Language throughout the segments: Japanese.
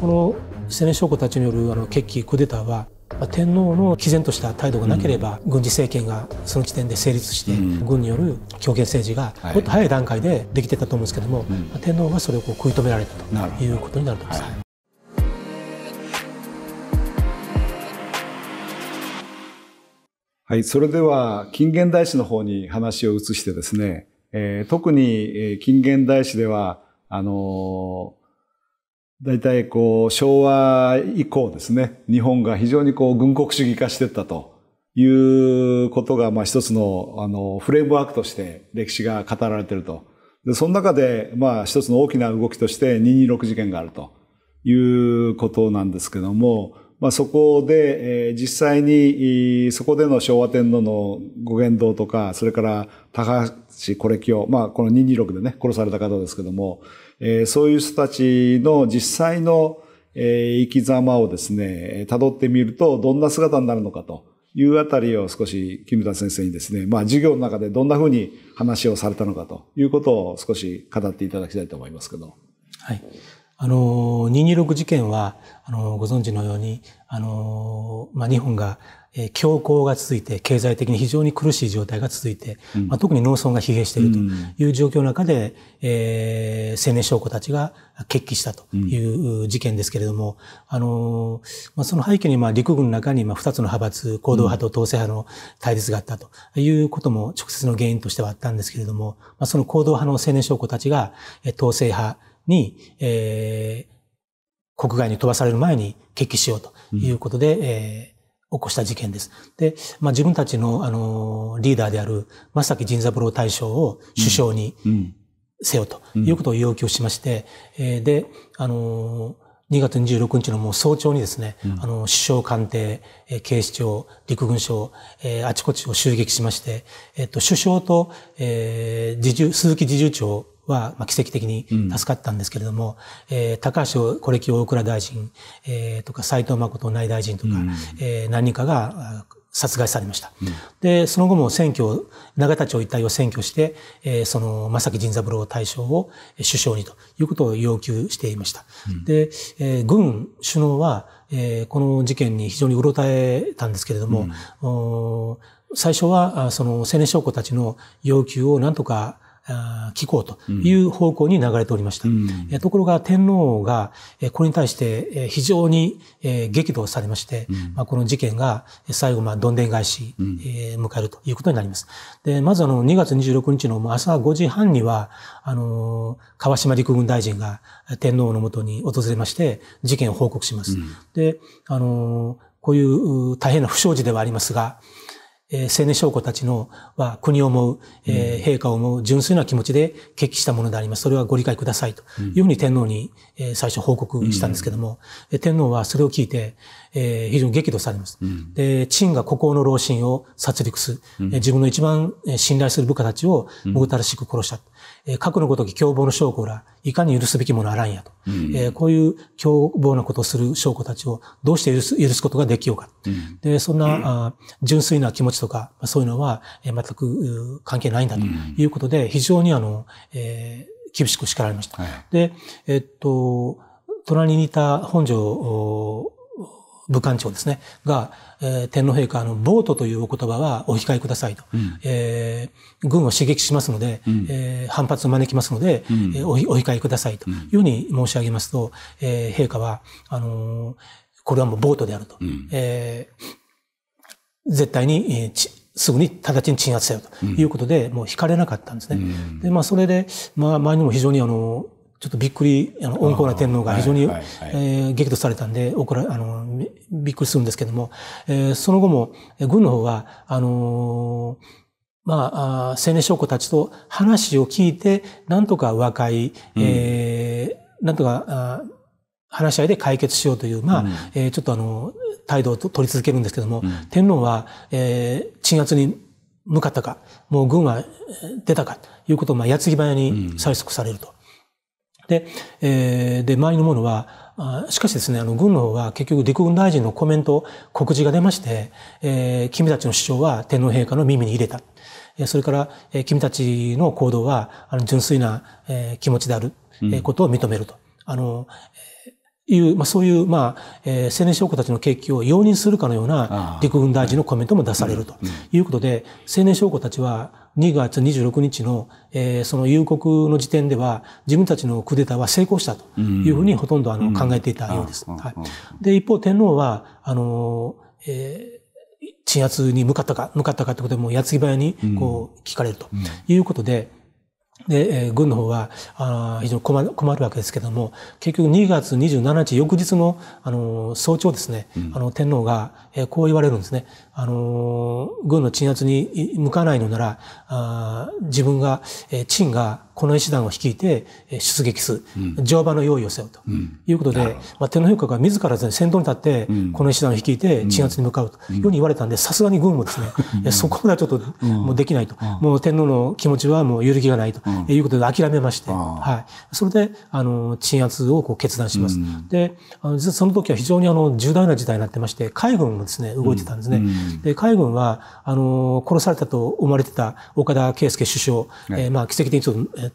この青年将校たちによるあの決起クーデターは天皇の毅然とした態度がなければ、軍事政権がその時点で成立して、軍による強権政治がもっと早い段階でできてたと思うんですけども、天皇がそれを食い止められたということになると思います。はい、それでは近現代史の方に話を移してですね、えー、特に近現代史ではあの大体こう、昭和以降ですね、日本が非常にこう、軍国主義化していったということが、まあ一つの、あの、フレームワークとして歴史が語られていると。で、その中で、まあ一つの大きな動きとして226事件があるということなんですけども、まあ、そこで、えー、実際に、そこでの昭和天皇のご言動とか、それから高橋是清、まあ、この226でね、殺された方ですけども、えー、そういう人たちの実際の、えー、生き様をですね、辿ってみると、どんな姿になるのかというあたりを少し、木村先生にですね、まあ、授業の中でどんなふうに話をされたのかということを少し語っていただきたいと思いますけど。はい。あの、226事件は、あの、ご存知のように、あの、まあ、日本が、え強行が続いて、経済的に非常に苦しい状態が続いて、うん、まあ、特に農村が疲弊しているという状況の中で、うん、えー、青年将校たちが決起したという事件ですけれども、うん、あの、まあ、その背景に、まあ、陸軍の中に、まあ、つの派閥、行動派と統制派の対立があったということも直接の原因としてはあったんですけれども、まあ、その行動派の青年将校たちが、統制派、に、えー、国外に飛ばされる前に決起しようということで、うん、えー起こした事件です。で、まあ、自分たちの、あの、リーダーである、正木仁三郎大将を首相にせよということを要求しまして、うんうん、で、あの、2月26日のもう早朝にですね、うん、あの、首相官邸、警視庁、陸軍省、えー、あちこちを襲撃しまして、えっと、首相と、えー、自重、鈴木自重長は、まあ、奇跡的に助かったんですけれども、うん、えー、高橋是清大蔵大臣、えー、とか斎藤誠内大臣とか、うん、えー、何人かが殺害されました、うん、でその後も選挙永田町一帯を占拠して、えー、その正木甚三郎大将を首相にということを要求していました、うん、で、えー、軍首脳は、えー、この事件に非常にうろたえたんですけれども、うん、最初はその青年将校たちの要求をなんとか聞こうという方向に流れておりました。うん、ところが天皇がこれに対して非常に激怒されまして、うん、この事件が最後、どんでん返し、うん、迎えるということになります。でまずあの2月26日の朝5時半には、あの、川島陸軍大臣が天皇のもとに訪れまして、事件を報告します。で、あの、こういう大変な不祥事ではありますが、えー、青年将校たちのは国を思う、えー、陛下を思う純粋な気持ちで決起したものであります。それはご理解くださいというふうに天皇に、えー、最初報告したんですけども、うん、天皇はそれを聞いて、えー、非常に激怒されます。うん、で、陳が孤高の老臣を殺戮する、うん、自分の一番信頼する部下たちをむたらしく殺した。えー、核のごとき凶暴の将校ら、いかに許すべきものあらんやと。うん、えー、こういう凶暴なことをする将校たちをどうして許す許すことができようか。で、そんな、あ純粋な気持ち置とか、そういうのは全く関係ないんだということで、非常にあの、えー、厳しく叱られました。はい、で、えっと、隣にいた本庄武官長ですね、が、えー、天皇陛下のボートというお言葉はお控えくださいと。うん、えー、軍を刺激しますので、うん、えー、反発を招きますので、うん、えー、おお控えくださいというふうに申し上げますと、えー、陛下は、あのこれはもうボートであると。うん、えー絶対に、えー、すぐに直ちに鎮圧せよということで、うん、もう引かれなかったんですね。うん、で、まあ、それで、まあ、前にも非常にあの、ちょっとびっくり、あの、温厚な天皇が非常に、え激怒されたんで、怒ら、あの、びっくりするんですけども、えー、その後も、軍の方は、あのーまあ、青年将校たちと話を聞いて、なんとか和解、うん、えー、なんとかあ話し合いで解決しようという、まあ、うん、えー、ちょっとあの、態度を取り続けるんですけども、うん、天皇は、えー、鎮圧に向かったか、もう軍は出たかということを、まあ、矢継ぎ早に催促されると。うん、で、えー、で、周りの者は、あしかしですね、あの、軍の方は結局陸軍大臣のコメント、告示が出まして、えー、君たちの主張は天皇陛下の耳に入れた。それから、えー、君たちの行動は、あの、純粋な、えー、気持ちである、えことを認めると。うん、あの、えーいう、まあ、そういう、まあえー、青年将校たちの景気を容認するかのような陸軍大臣のコメントも出されるということで、青年将校たちは2月26日の、えー、その夕刻の時点では、自分たちのクーデターは成功したというふうにほとんどあの考えていたようです。はい、で、一方、天皇は、あの、えー鎮圧に向かったか、向かったかってことで、も矢継ぎ早にこう聞かれるということで、で、えー、軍の方はあ非常に困る困るわけですけども結局2月27日翌日の、あの早朝ですね、うん、あの天皇が、えー、こう言われるんですね、あの軍の鎮圧に向かないのならあ自分が、えー、陳がこの医師団を率いて、え出撃する、うん、乗馬の用意をせよと、うん、いうことで、まあ、天皇陛下が自らです、ね、先頭に立って、この医師団を率いて鎮圧に向かうというふうに言われたんでさすがに軍もですね、そこまではちょっと、もうできないと、もう天皇の気持ちはもう揺るぎがないと。えいうことで諦めまして、はい、それであの鎮圧をこう決断します。であの実はその時は非常にあの重大な事態になってまして海軍もですね動いてたんですね。で海軍はあの殺されたと思われてた岡田圭介首相、えー、まあ奇跡的にちょっと、えー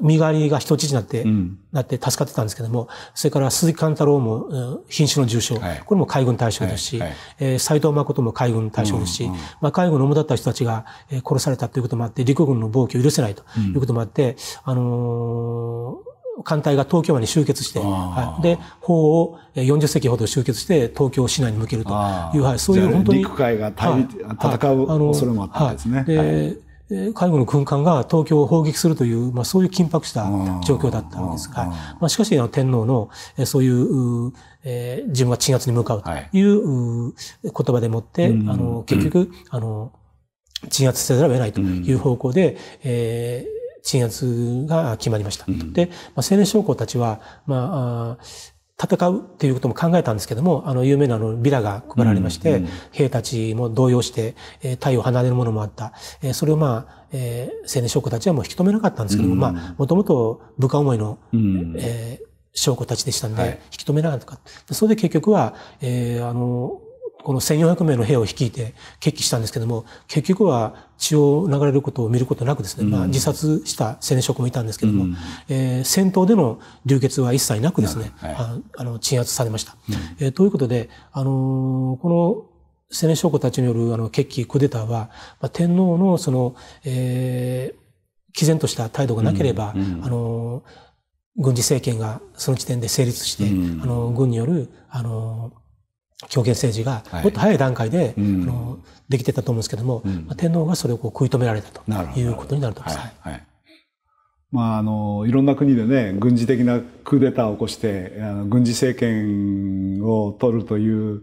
身代わりが人質になって、うん、なって助かってたんですけども、それから鈴木貫太郎も品種の重傷、はい、これも海軍対象ですし、はいはいえー、藤誠も海軍対象ですし、うんうん、まあ、海軍の主だった人たちが殺されたということもあって、陸軍の暴挙を許せないということもあって、うん、あのー艦隊が東京湾に集結して、はい、で、砲を40隻ほど集結して、東京市内に向けるという、はい、そういう本当に。陸海が、はい、戦う恐れもあったんですね。はい、で、海軍の軍艦が東京を砲撃するという、まあ、そういう緊迫した状況だったわけです。が、まあ、しかし、天皇のそういう、えー、自分は鎮圧に向かうという、言葉でもって、あの結局、うん、あの鎮圧せざるを得ないという方向で、うん、えー鎮圧が決まりました。うん、で、まあ、青年将校たちは、まあ、戦うっていうことも考えたんですけども、あの、有名なあの、ビラが配られまして、うんうん、兵たちも動揺して、えー、体を離れるものもあった。えー、それをまあ、えー、青年将校たちはもう引き止めなかったんですけども、うん、まあ、もともと部下思いの、うん、えー、将校たちでしたんで、引き止めなかった。それで結局は、えー、あの、この1400名の兵を率いて決起したんですけども結局は血を流れることを見ることなくですね、うん、まあ、自殺した青年諸君もいたんですけども、うん、えー、戦闘での流血は一切なくですね、はい、ああの鎮圧されました。うん、えー、ということで、あのー、この青年将校たちによるあの決起クーデターは、まあ、天皇のその、えー、毅然とした態度がなければ、うん、あの軍事政権がその時点で成立して、あの軍によるあの強権政治がもっと早い段階で、はい、あのできてたと思うんですけども、うん、まあ、天皇がそれをこう食い止められたということになると思います。まあ、あのいろんな国でね軍事的なクーデターを起こしてあの軍事政権を取るという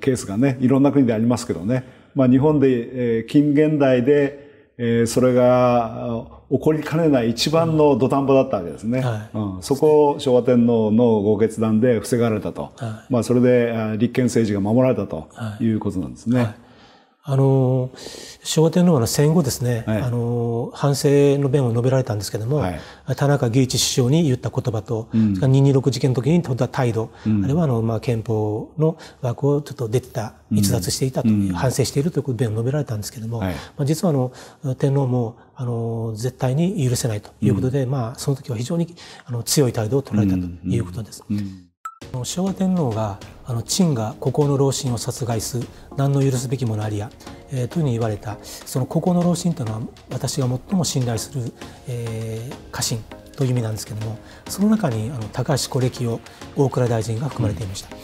ケースがねいろんな国でありますけどね、まあ、日本で、えー、近現代でえー、それが起こりかねない一番の土壇場だったわけですね、はい、うん、そこを昭和天皇のご決断で防がれたと、はい、まあ、それで立憲政治が守られたということなんですね。はいあの昭和天皇の戦後ですね、はい、あの反省の弁を述べられたんですけども、はい、田中義一首相に言った言葉と、うん、226事件の時に取った態度、うん、あるいはあの、まあ、憲法の枠をちょっと出てた逸脱していたと、うん、反省しているという弁を述べられたんですけども、はい、まあ、実はあの天皇もあの絶対に許せないということで、うん、まあ、その時は非常にあの強い態度を取られたということです。うん昭和天皇があの陳が孤高の老臣を殺害す何の許すべきものありや、えー、というふうに言われたその孤高の老臣というのは私が最も信頼する、えー、家臣という意味なんですけどもその中にあの高橋是清大蔵大臣が含まれていました。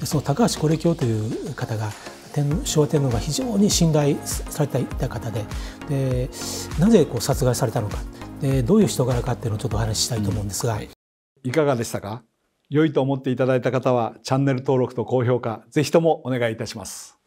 うん、その高橋是清という方が天昭和天皇が非常に信頼されていた方ででなぜこう殺害されたのかでどういう人柄かっていうのをちょっとお話ししたいと思うんですが、うんいかがでしたか良いと思っていただいた方はチャンネル登録と高評価、ぜひともお願いいたします。